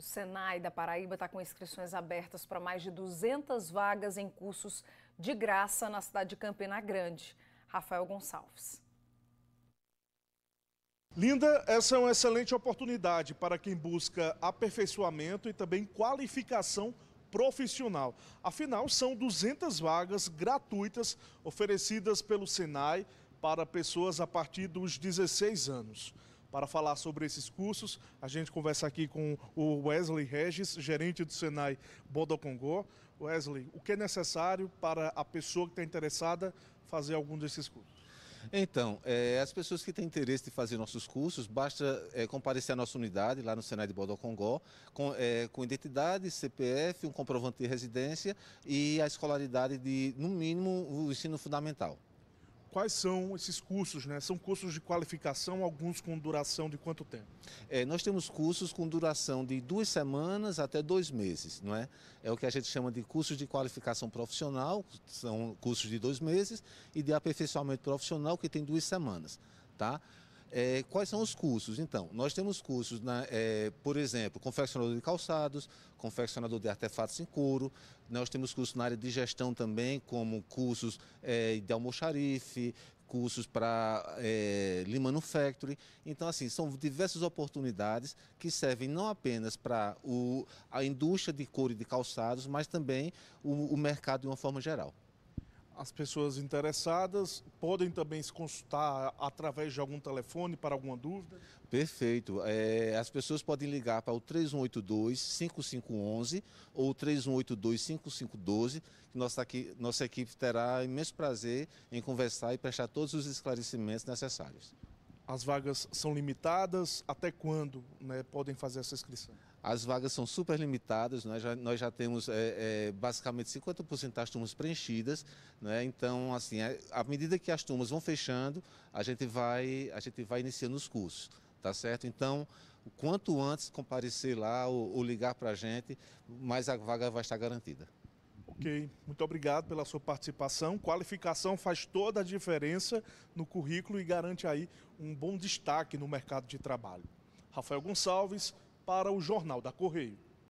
O Senai da Paraíba está com inscrições abertas para mais de 200 vagas em cursos de graça na cidade de Campina Grande. Rafael Gonçalves. Linda, essa é uma excelente oportunidade para quem busca aperfeiçoamento e também qualificação profissional. Afinal, são 200 vagas gratuitas oferecidas pelo Senai para pessoas a partir dos 16 anos. Para falar sobre esses cursos, a gente conversa aqui com o Wesley Regis, gerente do Senai Bodocongó. Wesley, o que é necessário para a pessoa que está interessada fazer algum desses cursos? Então, é, as pessoas que têm interesse de fazer nossos cursos, basta é, comparecer à nossa unidade lá no Senai de Bodocongó, com, é, com identidade, CPF, um comprovante de residência e a escolaridade de, no mínimo, o ensino fundamental. Quais são esses cursos? Né? São cursos de qualificação, alguns com duração de quanto tempo? É, nós temos cursos com duração de duas semanas até dois meses, não é? É o que a gente chama de cursos de qualificação profissional, são cursos de dois meses, e de aperfeiçoamento profissional, que tem duas semanas. Tá? É, quais são os cursos? Então, nós temos cursos, na, é, por exemplo, confeccionador de calçados, confeccionador de artefatos em couro, nós temos cursos na área de gestão também, como cursos é, de almoxarife, cursos para é, Lean Manufacturing. Então, assim, são diversas oportunidades que servem não apenas para a indústria de couro e de calçados, mas também o, o mercado de uma forma geral as pessoas interessadas podem também se consultar através de algum telefone para alguma dúvida? Perfeito. É, as pessoas podem ligar para o 3182-5511 ou 3182-5512. Nossa, nossa equipe terá imenso prazer em conversar e prestar todos os esclarecimentos necessários. As vagas são limitadas? Até quando né, podem fazer essa inscrição? As vagas são super limitadas, nós né, já, nós já temos é, é, basicamente 50% das turmas preenchidas, né? então, assim, é, à medida que as turmas vão fechando, a gente vai, a gente vai iniciando os cursos, tá certo? Então, quanto antes comparecer lá ou, ou ligar para a gente, mais a vaga vai estar garantida. Ok, muito obrigado pela sua participação. Qualificação faz toda a diferença no currículo e garante aí um bom destaque no mercado de trabalho. Rafael Gonçalves para o Jornal da Correio.